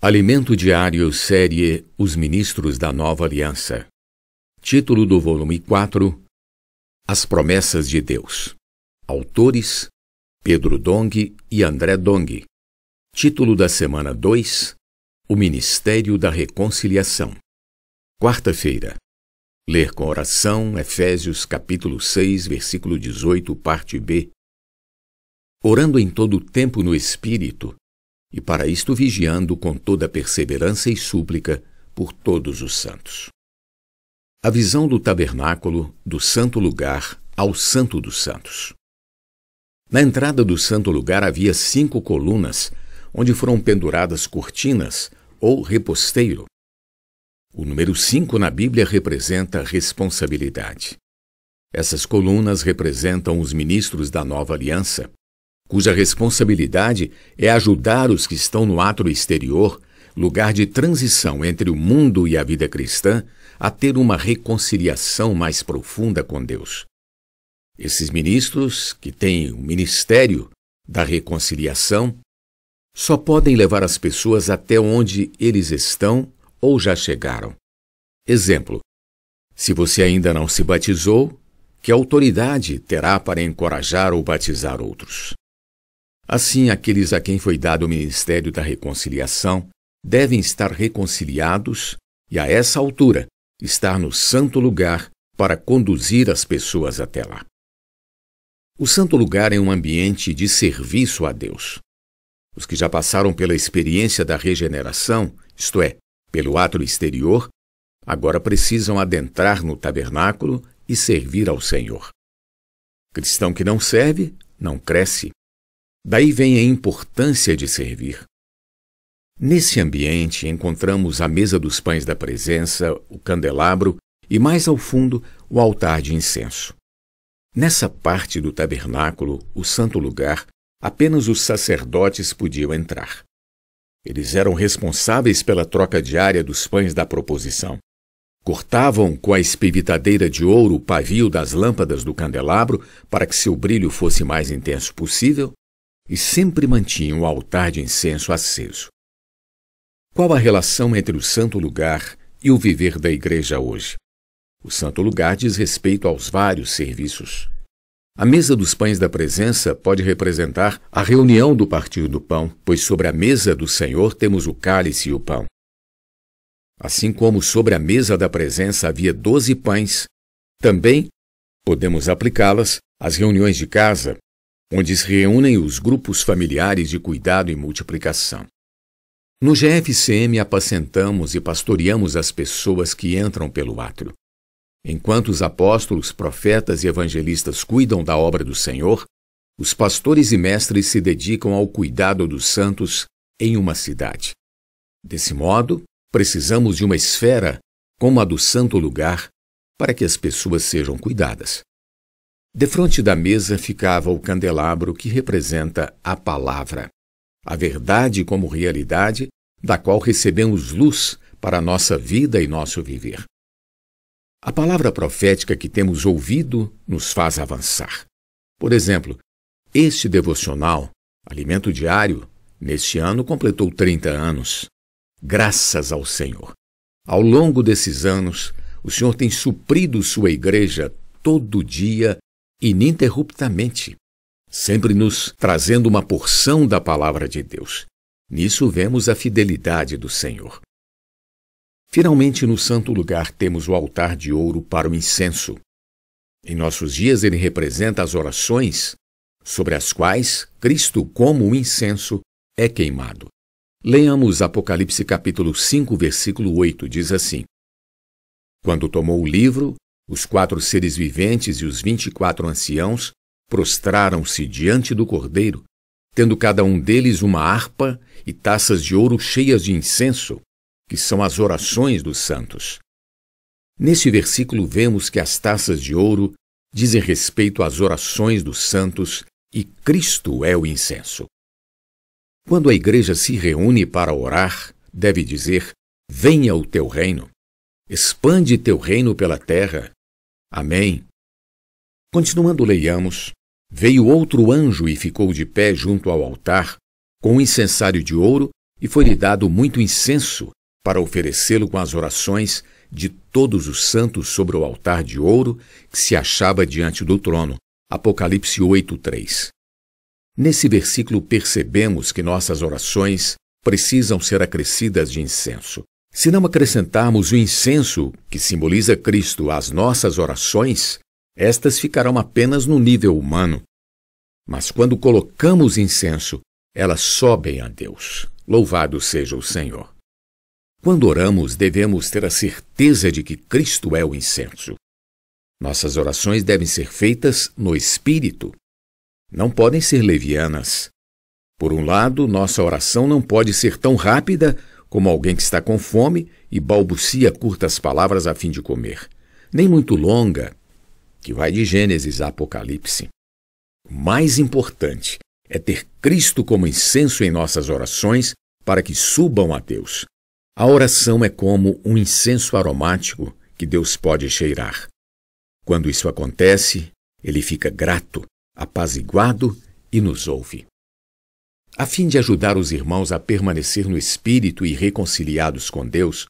Alimento Diário Série Os Ministros da Nova Aliança. Título do volume 4 As Promessas de Deus. Autores Pedro Dong e André Dong. Título da semana 2 O Ministério da Reconciliação. Quarta-feira. Ler com oração Efésios capítulo 6, versículo 18, parte B. Orando em todo o tempo no Espírito, e para isto vigiando com toda perseverança e súplica por todos os santos. A visão do tabernáculo, do santo lugar, ao santo dos santos. Na entrada do santo lugar havia cinco colunas, onde foram penduradas cortinas ou reposteiro. O número cinco na Bíblia representa responsabilidade. Essas colunas representam os ministros da nova aliança, cuja responsabilidade é ajudar os que estão no átrio exterior, lugar de transição entre o mundo e a vida cristã, a ter uma reconciliação mais profunda com Deus. Esses ministros, que têm o ministério da reconciliação, só podem levar as pessoas até onde eles estão ou já chegaram. Exemplo: se você ainda não se batizou, que autoridade terá para encorajar ou batizar outros? Assim, aqueles a quem foi dado o ministério da reconciliação devem estar reconciliados e, a essa altura, estar no santo lugar para conduzir as pessoas até lá. O santo lugar é um ambiente de serviço a Deus. Os que já passaram pela experiência da regeneração, isto é, pelo ato exterior, agora precisam adentrar no tabernáculo e servir ao Senhor. Cristão que não serve, não cresce. Daí vem a importância de servir. Nesse ambiente encontramos a mesa dos pães da presença, o candelabro e, mais ao fundo, o altar de incenso. Nessa parte do tabernáculo, o santo lugar, apenas os sacerdotes podiam entrar. Eles eram responsáveis pela troca diária dos pães da proposição. Cortavam com a espivitadeira de ouro o pavio das lâmpadas do candelabro para que seu brilho fosse mais intenso possível e sempre mantinham o altar de incenso aceso. Qual a relação entre o santo lugar e o viver da igreja hoje? O santo lugar diz respeito aos vários serviços. A mesa dos pães da presença pode representar a reunião do partir do pão, pois sobre a mesa do Senhor temos o cálice e o pão. Assim como sobre a mesa da presença havia doze pães, também podemos aplicá-las às reuniões de casa, onde se reúnem os grupos familiares de cuidado e multiplicação. No GFCM apacentamos e pastoreamos as pessoas que entram pelo átrio. Enquanto os apóstolos, profetas e evangelistas cuidam da obra do Senhor, os pastores e mestres se dedicam ao cuidado dos santos em uma cidade. Desse modo, precisamos de uma esfera como a do santo lugar para que as pessoas sejam cuidadas. Defronte da mesa ficava o candelabro que representa a palavra, a verdade como realidade, da qual recebemos luz para nossa vida e nosso viver. A palavra profética que temos ouvido nos faz avançar. Por exemplo, este devocional, Alimento Diário, neste ano completou 30 anos. Graças ao Senhor. Ao longo desses anos, o Senhor tem suprido sua igreja todo dia ininterruptamente, sempre nos trazendo uma porção da palavra de Deus. Nisso vemos a fidelidade do Senhor. Finalmente, no santo lugar, temos o altar de ouro para o incenso. Em nossos dias, ele representa as orações sobre as quais Cristo, como o incenso, é queimado. Leamos Apocalipse capítulo 5, versículo 8, diz assim: Quando tomou o livro, os quatro seres viventes e os vinte e quatro anciãos prostraram-se diante do cordeiro, tendo cada um deles uma harpa e taças de ouro cheias de incenso, que são as orações dos santos. Neste versículo vemos que as taças de ouro dizem respeito às orações dos santos e Cristo é o incenso. Quando a igreja se reúne para orar, deve dizer: Venha o teu reino, expande teu reino pela terra Amém. Continuando, leiamos: Veio outro anjo e ficou de pé junto ao altar, com um incensário de ouro, e foi-lhe dado muito incenso para oferecê-lo com as orações de todos os santos sobre o altar de ouro que se achava diante do trono. Apocalipse 3. Nesse versículo percebemos que nossas orações precisam ser acrescidas de incenso. Se não acrescentarmos o incenso, que simboliza Cristo, às nossas orações, estas ficarão apenas no nível humano. Mas quando colocamos incenso, elas sobem a Deus. Louvado seja o Senhor. Quando oramos, devemos ter a certeza de que Cristo é o incenso. Nossas orações devem ser feitas no Espírito. Não podem ser levianas. Por um lado, nossa oração não pode ser tão rápida como alguém que está com fome e balbucia curtas palavras a fim de comer, nem muito longa, que vai de Gênesis a Apocalipse. O mais importante é ter Cristo como incenso em nossas orações para que subam a Deus. A oração é como um incenso aromático que Deus pode cheirar. Quando isso acontece, ele fica grato, apaziguado e nos ouve a fim de ajudar os irmãos a permanecer no espírito e reconciliados com Deus,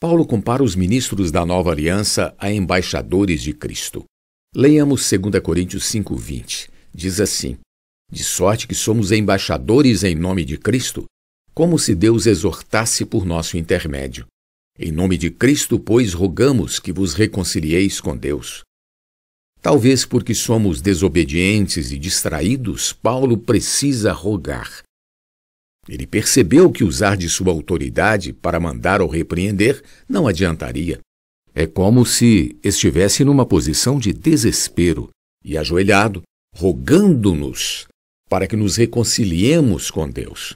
Paulo compara os ministros da nova aliança a embaixadores de Cristo. Leiamos 2 Coríntios 5:20. Diz assim: De sorte que somos embaixadores em nome de Cristo, como se Deus exortasse por nosso intermédio. Em nome de Cristo, pois, rogamos que vos reconcilieis com Deus. Talvez porque somos desobedientes e distraídos, Paulo precisa rogar. Ele percebeu que usar de sua autoridade para mandar ou repreender não adiantaria. É como se estivesse numa posição de desespero e ajoelhado, rogando-nos para que nos reconciliemos com Deus.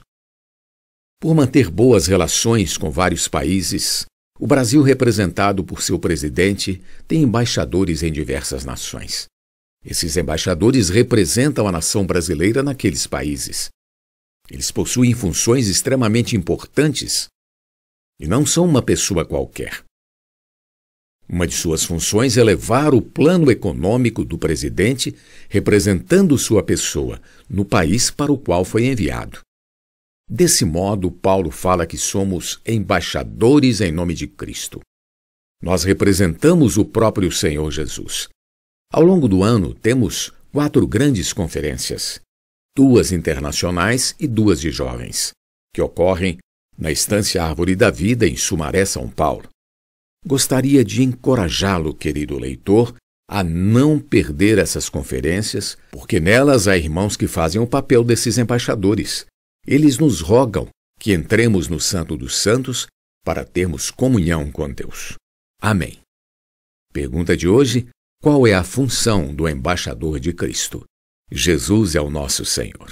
Por manter boas relações com vários países, o Brasil, representado por seu presidente, tem embaixadores em diversas nações. Esses embaixadores representam a nação brasileira naqueles países. Eles possuem funções extremamente importantes e não são uma pessoa qualquer. Uma de suas funções é levar o plano econômico do presidente, representando sua pessoa, no país para o qual foi enviado. Desse modo, Paulo fala que somos embaixadores em nome de Cristo. Nós representamos o próprio Senhor Jesus. Ao longo do ano, temos quatro grandes conferências, duas internacionais e duas de jovens, que ocorrem na Estância Árvore da Vida, em Sumaré, São Paulo. Gostaria de encorajá-lo, querido leitor, a não perder essas conferências, porque nelas há irmãos que fazem o papel desses embaixadores eles nos rogam que entremos no Santo dos Santos para termos comunhão com Deus. Amém. Pergunta de hoje: qual é a função do embaixador de Cristo? Jesus é o nosso Senhor.